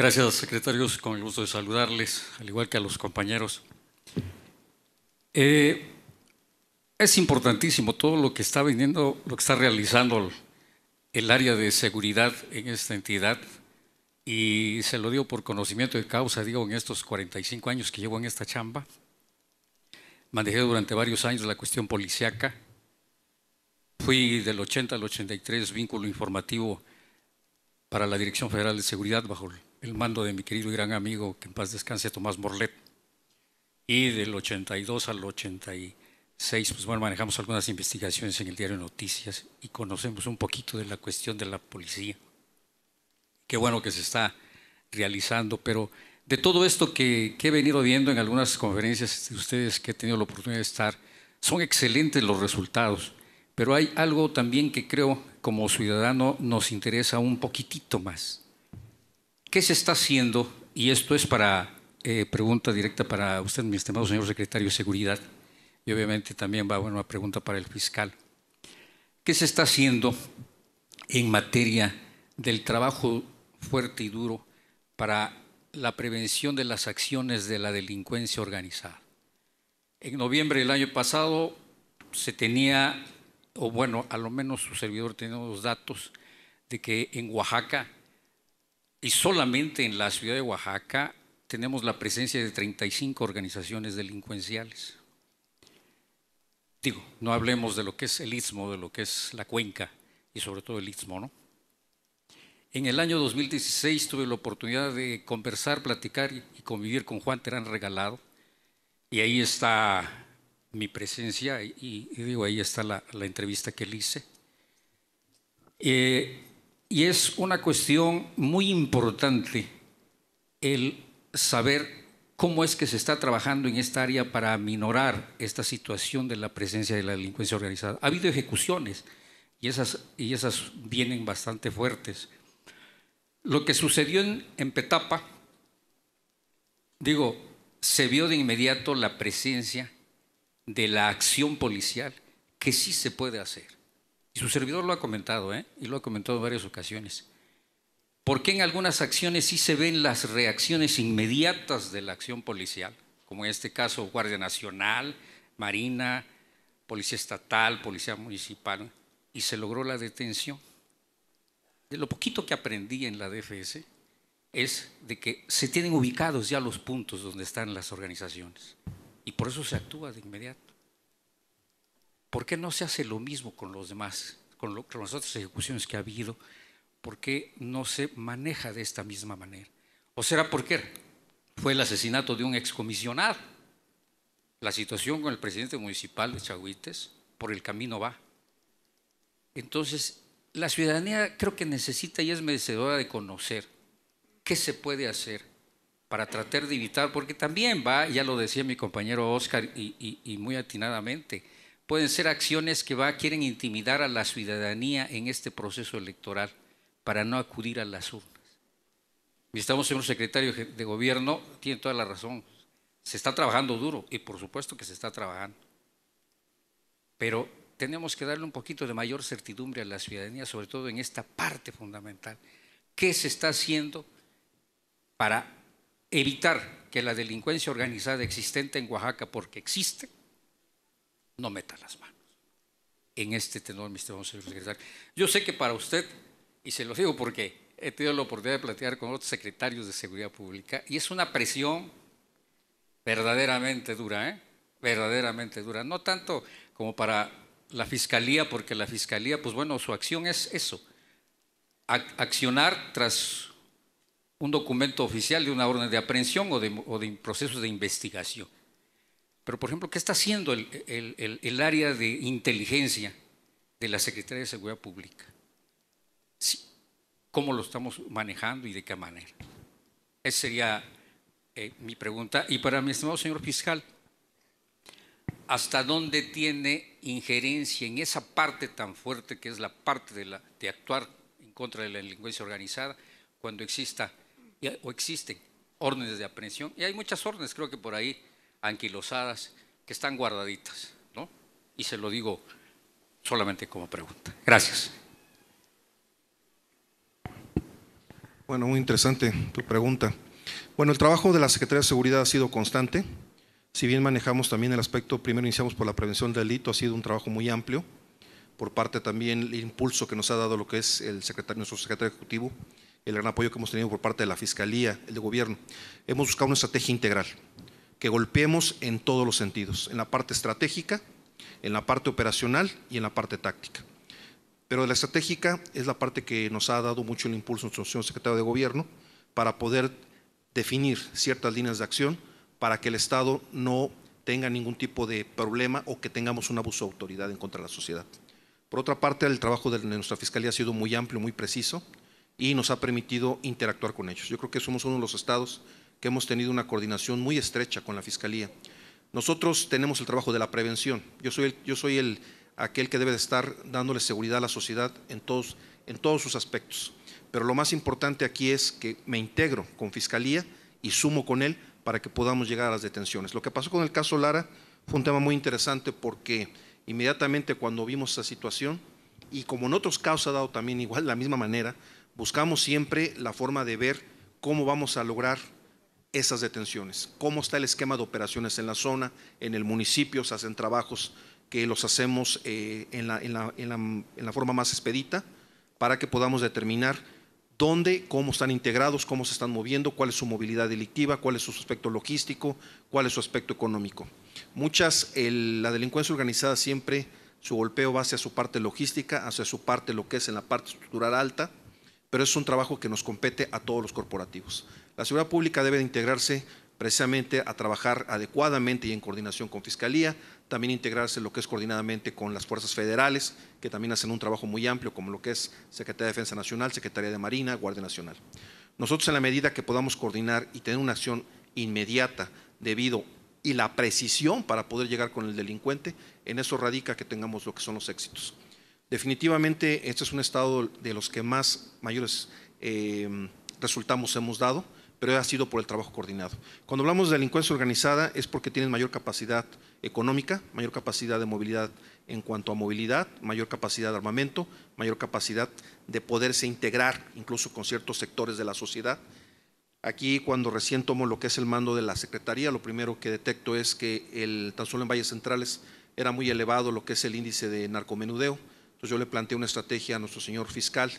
Gracias, secretarios, con el gusto de saludarles, al igual que a los compañeros. Eh, es importantísimo todo lo que está viniendo, lo que está realizando el área de seguridad en esta entidad y se lo digo por conocimiento de causa, digo en estos 45 años que llevo en esta chamba, manejé durante varios años la cuestión policiaca, fui del 80 al 83 vínculo informativo para la Dirección Federal de Seguridad bajo el mando de mi querido y gran amigo, que en paz descanse, Tomás Morlet. Y del 82 al 86, pues bueno, manejamos algunas investigaciones en el diario Noticias y conocemos un poquito de la cuestión de la policía. Qué bueno que se está realizando, pero de todo esto que, que he venido viendo en algunas conferencias de ustedes que he tenido la oportunidad de estar, son excelentes los resultados, pero hay algo también que creo como ciudadano nos interesa un poquitito más ¿Qué se está haciendo? Y esto es para eh, pregunta directa para usted, mi estimado señor secretario de Seguridad, y obviamente también va bueno, una pregunta para el fiscal. ¿Qué se está haciendo en materia del trabajo fuerte y duro para la prevención de las acciones de la delincuencia organizada? En noviembre del año pasado se tenía, o bueno, a lo menos su servidor tenía los datos de que en Oaxaca y solamente en la ciudad de Oaxaca tenemos la presencia de 35 organizaciones delincuenciales. Digo, no hablemos de lo que es el istmo, de lo que es la cuenca y sobre todo el istmo, ¿no? En el año 2016 tuve la oportunidad de conversar, platicar y convivir con Juan Terán Regalado. Y ahí está mi presencia y, digo, ahí está la, entrevista que le hice. Eh, y es una cuestión muy importante el saber cómo es que se está trabajando en esta área para aminorar esta situación de la presencia de la delincuencia organizada. Ha habido ejecuciones y esas, y esas vienen bastante fuertes. Lo que sucedió en Petapa, digo, se vio de inmediato la presencia de la acción policial que sí se puede hacer y su servidor lo ha comentado, ¿eh? y lo ha comentado en varias ocasiones. ¿Por qué en algunas acciones sí se ven las reacciones inmediatas de la acción policial? Como en este caso Guardia Nacional, Marina, Policía Estatal, Policía Municipal, y se logró la detención. De lo poquito que aprendí en la DFS es de que se tienen ubicados ya los puntos donde están las organizaciones y por eso se actúa de inmediato. ¿Por qué no se hace lo mismo con los demás, con, las otras ejecuciones que ha habido? ¿Por qué no se maneja de esta misma manera? ¿O será porque fue el asesinato de un excomisionado? La situación con el presidente municipal de Chahuites por el camino va. Entonces, la ciudadanía creo que necesita y es merecedora de conocer qué se puede hacer para tratar de evitar, porque también va, ya lo decía mi compañero Oscar y muy atinadamente, pueden ser acciones que quieren intimidar a la ciudadanía en este proceso electoral para no acudir a las urnas. Estamos en un secretario de gobierno, tiene toda la razón. Se está trabajando duro y por supuesto que se está trabajando. Pero tenemos que darle un poquito de mayor certidumbre a la ciudadanía, sobre todo en esta parte fundamental. ¿Qué se está haciendo para evitar que la delincuencia organizada existente en Oaxaca, porque existe, no metan las manos. En este tenor, mister. Yo sé que para usted, y se lo digo porque he tenido la oportunidad de platicar con otros secretarios de Seguridad Pública, y es una presión verdaderamente dura, ¿eh? verdaderamente dura. No tanto como para la Fiscalía, porque la Fiscalía, pues bueno, su acción es eso, accionar tras un documento oficial de una orden de aprehensión o de, o de procesos de investigación. Pero, por ejemplo, ¿qué está haciendo el, área de inteligencia de la Secretaría de Seguridad Pública? ¿Cómo lo estamos manejando y de qué manera? Esa sería eh, mi pregunta. Y para mi estimado señor fiscal, ¿hasta dónde tiene injerencia en esa parte tan fuerte que es la parte de, de actuar en contra de la delincuencia organizada cuando exista o existen órdenes de aprehensión? Y hay muchas órdenes, creo que por ahí anquilosadas que están guardaditas, ¿no? Y se lo digo solamente como pregunta. Gracias. Bueno, muy interesante tu pregunta. Bueno, el trabajo de la Secretaría de Seguridad ha sido constante. Si bien manejamos también el aspecto, primero iniciamos por la prevención del delito, ha sido un trabajo muy amplio, por parte también el impulso que nos ha dado lo que es el secretario, nuestro secretario ejecutivo, el gran apoyo que hemos tenido por parte de la Fiscalía, el de Gobierno. Hemos buscado una estrategia integral que golpeemos en todos los sentidos, en la parte estratégica, en la parte operacional y en la parte táctica. Pero la estratégica es la parte que nos ha dado mucho el impulso nuestro señor secretario de Gobierno para poder definir ciertas líneas de acción para que el Estado no tenga ningún tipo de problema o que tengamos un abuso de autoridad en contra de la sociedad. Por otra parte, el trabajo de nuestra Fiscalía ha sido muy amplio, muy preciso y nos ha permitido interactuar con ellos. Yo creo que somos uno de los estados que hemos tenido una coordinación muy estrecha con la Fiscalía. Nosotros tenemos el trabajo de la prevención. Yo soy, yo soy el, aquel que debe de estar dándole seguridad a la sociedad en todos, en todos sus aspectos. Pero lo más importante aquí es que me integro con Fiscalía y sumo con él para que podamos llegar a las detenciones. Lo que pasó con el caso Lara fue un tema muy interesante porque inmediatamente cuando vimos esa situación, y como en otros casos ha dado también igual, la misma manera, buscamos siempre la forma de ver cómo vamos a lograr esas detenciones, cómo está el esquema de operaciones en la zona, en el municipio, se hacen trabajos que los hacemos eh, en, la, forma más expedita para que podamos determinar dónde, cómo están integrados, cómo se están moviendo, cuál es su movilidad delictiva, cuál es su aspecto logístico, cuál es su aspecto económico. Muchas, la delincuencia organizada siempre, su golpeo va hacia su parte logística, hacia su parte lo que es en la parte estructural alta, pero es un trabajo que nos compete a todos los corporativos. La seguridad pública debe integrarse precisamente a trabajar adecuadamente y en coordinación con Fiscalía, también integrarse lo que es coordinadamente con las fuerzas federales, que también hacen un trabajo muy amplio, como lo que es Secretaría de Defensa Nacional, Secretaría de Marina, Guardia Nacional. Nosotros en la medida que podamos coordinar y tener una acción inmediata debido y la precisión para poder llegar con el delincuente, en eso radica que tengamos lo que son los éxitos. Definitivamente este es un estado de los que más mayores eh, resultados hemos dado pero ha sido por el trabajo coordinado. Cuando hablamos de delincuencia organizada es porque tienen mayor capacidad económica, mayor capacidad de movilidad en cuanto a movilidad, mayor capacidad de armamento, mayor capacidad de poderse integrar incluso con ciertos sectores de la sociedad. Aquí cuando recién tomo lo que es el mando de la Secretaría, lo primero que detecto es que el, tan solo en Valles Centrales era muy elevado lo que es el índice de narcomenudeo. Entonces yo le planteé una estrategia a nuestro señor fiscal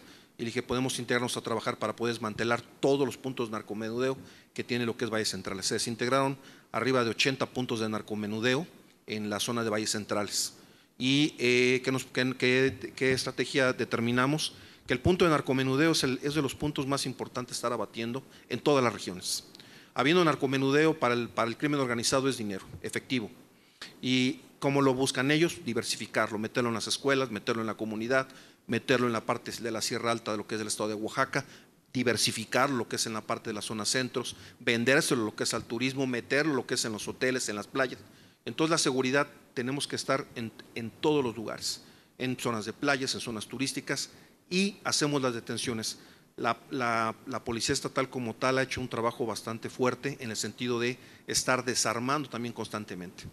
y dije, podemos integrarnos a trabajar para poder desmantelar todos los puntos de narcomenudeo que tiene lo que es Valle Centrales Se desintegraron arriba de 80 puntos de narcomenudeo en la zona de Valles Centrales. ¿Y eh, ¿qué, nos, qué, qué, estrategia determinamos? Que el punto de narcomenudeo es, es, de los puntos más importantes estar abatiendo en todas las regiones. Habiendo narcomenudeo para el, para el crimen organizado es dinero, efectivo. Y como lo buscan ellos, diversificarlo, meterlo en las escuelas, meterlo en la comunidad, meterlo en la parte de la Sierra Alta de lo que es el estado de Oaxaca, diversificar lo que es en la parte de las zonas centros, vendérselo lo que es al turismo, meterlo lo que es en los hoteles, en las playas. Entonces la seguridad tenemos que estar en, todos los lugares, en zonas de playas, en zonas turísticas y hacemos las detenciones. La, la, policía estatal como tal ha hecho un trabajo bastante fuerte en el sentido de estar desarmando también constantemente.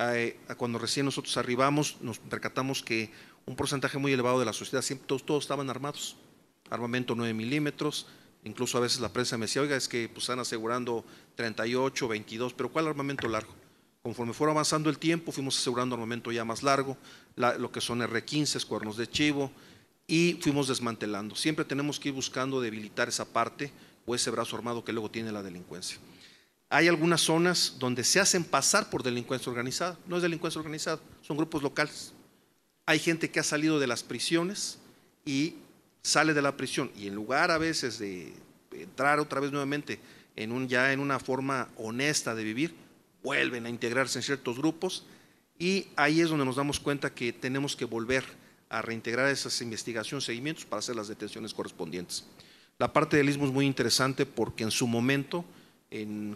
Eh, cuando recién nosotros arribamos, nos percatamos que un porcentaje muy elevado de la sociedad, todos, estaban armados, armamento 9 milímetros, incluso a veces la prensa me decía, oiga, es que pues, están asegurando 38, 22, pero ¿cuál armamento largo? Conforme fuera avanzando el tiempo, fuimos asegurando armamento ya más largo, lo que son R-15, cuernos de chivo, y fuimos desmantelando. Siempre tenemos que ir buscando debilitar esa parte o ese brazo armado que luego tiene la delincuencia hay algunas zonas donde se hacen pasar por delincuencia organizada. No es delincuencia organizada, son grupos locales. Hay gente que ha salido de las prisiones y sale de la prisión y en lugar a veces de entrar otra vez nuevamente en un, ya en una forma honesta de vivir, vuelven a integrarse en ciertos grupos y ahí es donde nos damos cuenta que tenemos que volver a reintegrar esas investigaciones, seguimientos para hacer las detenciones correspondientes. La parte del ISMO es muy interesante porque en su momento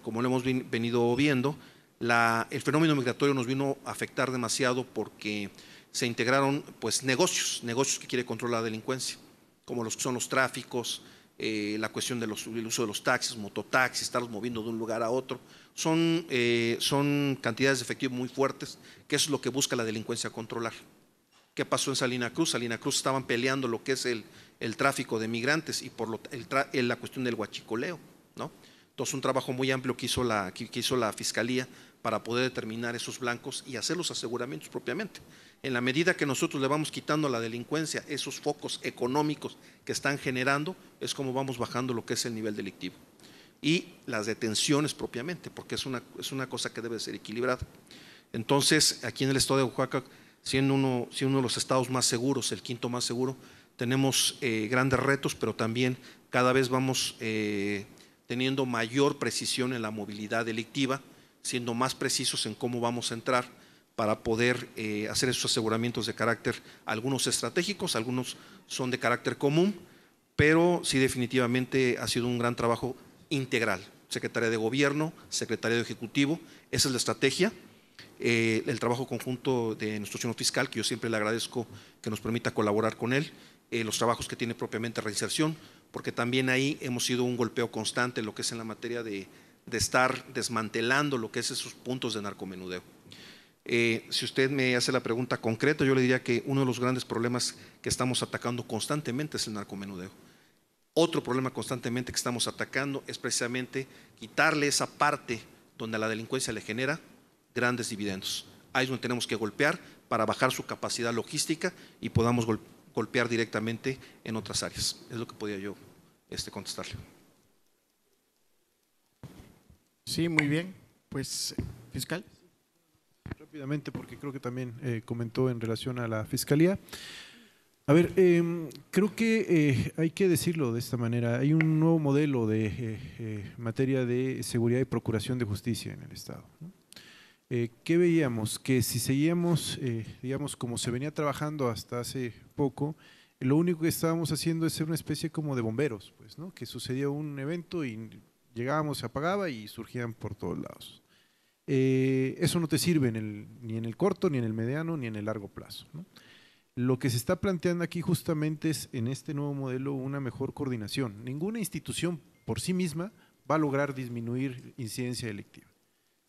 como lo hemos venido viendo, el fenómeno migratorio nos vino a afectar demasiado porque se integraron pues, negocios, negocios que quiere controlar la delincuencia, como los que son los tráficos, eh, la cuestión del uso de los taxis, mototaxis, estarlos moviendo de un lugar a otro. Eh, son, cantidades de efectivo muy fuertes, que es lo que busca la delincuencia controlar. ¿Qué pasó en Salina Cruz? Salina Cruz estaban peleando lo que es el, tráfico de migrantes y por la cuestión del huachicoleo, ¿no? Entonces, un trabajo muy amplio que hizo la, que hizo la Fiscalía para poder determinar esos blancos y hacer los aseguramientos propiamente. En la medida que nosotros le vamos quitando a la delincuencia esos focos económicos que están generando, es como vamos bajando lo que es el nivel delictivo. Y las detenciones propiamente, porque es una, es una cosa que debe ser equilibrada. Entonces, aquí en el estado de Oaxaca, siendo uno, siendo uno de los estados más seguros, el quinto más seguro, tenemos eh, grandes retos, pero también cada vez vamos... Eh, teniendo mayor precisión en la movilidad delictiva, siendo más precisos en cómo vamos a entrar para poder eh, hacer esos aseguramientos de carácter, algunos estratégicos, algunos son de carácter común, pero sí definitivamente ha sido un gran trabajo integral. Secretaría de Gobierno, Secretaría de Ejecutivo, esa es la estrategia. Eh, el trabajo conjunto de nuestro señor fiscal, que yo siempre le agradezco que nos permita colaborar con él, eh, los trabajos que tiene propiamente reinserción, porque también ahí hemos sido un golpeo constante en lo que es en la materia de, estar desmantelando lo que es esos puntos de narcomenudeo. Eh, si usted me hace la pregunta concreta, yo le diría que uno de los grandes problemas que estamos atacando constantemente es el narcomenudeo. Otro problema constantemente que estamos atacando es precisamente quitarle esa parte donde la delincuencia le genera grandes dividendos. Ahí es donde tenemos que golpear para bajar su capacidad logística y podamos golpear directamente en otras áreas. Es lo que podía yo este, contestarle. Sí, muy bien. Pues, fiscal. Rápidamente, porque creo que también eh, comentó en relación a la fiscalía. A ver, em, creo que eh, hay que decirlo de esta manera. Hay un nuevo modelo de eh, materia de seguridad y procuración de justicia en el Estado. ¿no? Eh, ¿qué veíamos? Que si seguíamos, eh, digamos, como se venía trabajando hasta hace poco, lo único que estábamos haciendo es ser una especie como de bomberos, pues, ¿no? Que sucedía un evento y llegábamos, se apagaba y surgían por todos lados. Eh, eso no te sirve ni en el corto, ni en el mediano, ni en el largo plazo. Lo que se está planteando aquí justamente es en este nuevo modelo una mejor coordinación. Ninguna institución por sí misma va a lograr disminuir incidencia delictiva.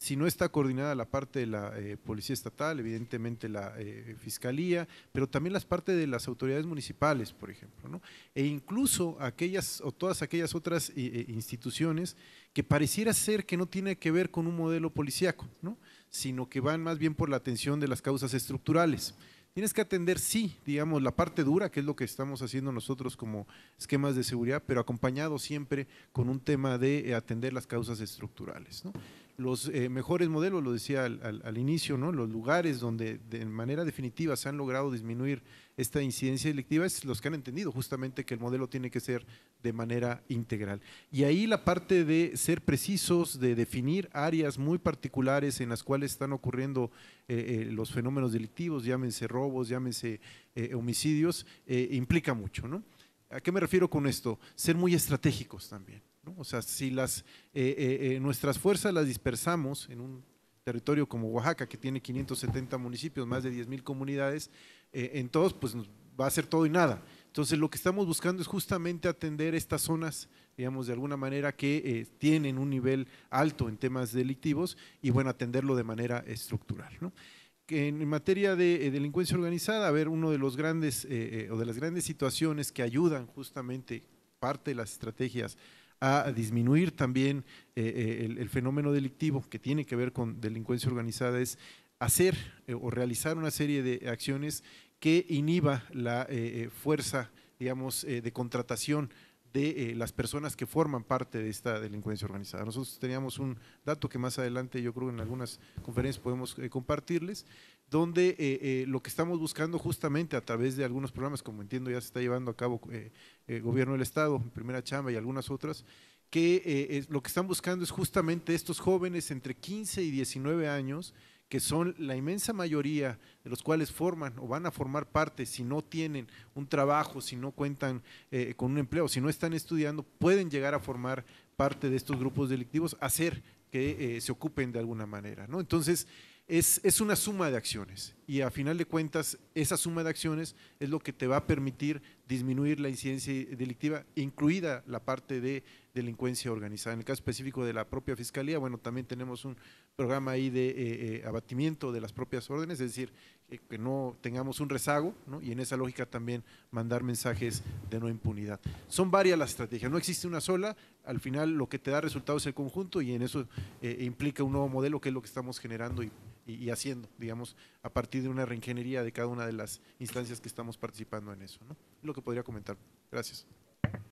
Si no está coordinada la parte de la eh, Policía Estatal, evidentemente la eh, Fiscalía, pero también las partes de las autoridades municipales, por ejemplo, ¿no? e incluso aquellas o todas aquellas otras eh, instituciones que pareciera ser que no tiene que ver con un modelo policíaco, ¿no? sino que van más bien por la atención de las causas estructurales. Tienes que atender, sí, digamos, la parte dura, que es lo que estamos haciendo nosotros como esquemas de seguridad, pero acompañado siempre con un tema de atender las causas estructurales. ¿no? los eh, mejores modelos, lo decía al, inicio, los lugares donde de manera definitiva se han logrado disminuir esta incidencia delictiva es los que han entendido justamente que el modelo tiene que ser de manera integral. Y ahí la parte de ser precisos, de definir áreas muy particulares en las cuales están ocurriendo eh, eh, los fenómenos delictivos, llámense robos, llámense homicidios, implica mucho. ¿A qué me refiero con esto? Ser muy estratégicos también. O sea, si las, eh, eh, eh, nuestras fuerzas las dispersamos en un territorio como Oaxaca, que tiene 570 municipios, más de 10.000 comunidades, en todos pues va a ser todo y nada. Entonces lo que estamos buscando es justamente atender estas zonas, digamos, de alguna manera que tienen un nivel alto en temas delictivos y bueno, atenderlo de manera estructural. en materia de delincuencia organizada, a ver, uno de los grandes o de las grandes situaciones que ayudan justamente parte de las estrategias a disminuir también eh, eh, el, fenómeno delictivo que tiene que ver con delincuencia organizada es hacer eh, o realizar una serie de acciones que inhiba la fuerza, digamos, de contratación de las personas que forman parte de esta delincuencia organizada. Nosotros teníamos un dato que más adelante yo creo en algunas conferencias podemos compartirles, donde eh, eh, lo que estamos buscando justamente a través de algunos programas, como entiendo ya se está llevando a cabo el eh, Gobierno del Estado, Primera Chamba y algunas otras, que lo que están buscando es justamente estos jóvenes entre 15 y 19 años, que son la inmensa mayoría de los cuales forman o van a formar parte si no tienen un trabajo, si no cuentan con un empleo, si no están estudiando, pueden llegar a formar parte de estos grupos delictivos, hacer que se ocupen de alguna manera. ¿no? Entonces, es, una suma de acciones y a final de cuentas esa suma de acciones es lo que te va a permitir disminuir la incidencia delictiva, incluida la parte de delincuencia organizada. En el caso específico de la propia Fiscalía, bueno, también tenemos un programa ahí de eh, eh, abatimiento de las propias órdenes, es decir, que no tengamos un rezago ¿no? y en esa lógica también mandar mensajes de no impunidad. Son varias las estrategias, no existe una sola, al final lo que te da resultado es el conjunto y en eso eh, implica un nuevo modelo que es lo que estamos generando y y, haciendo, digamos, a partir de una reingeniería de cada una de las instancias que estamos participando en eso. ¿no? Lo que podría comentar. Gracias.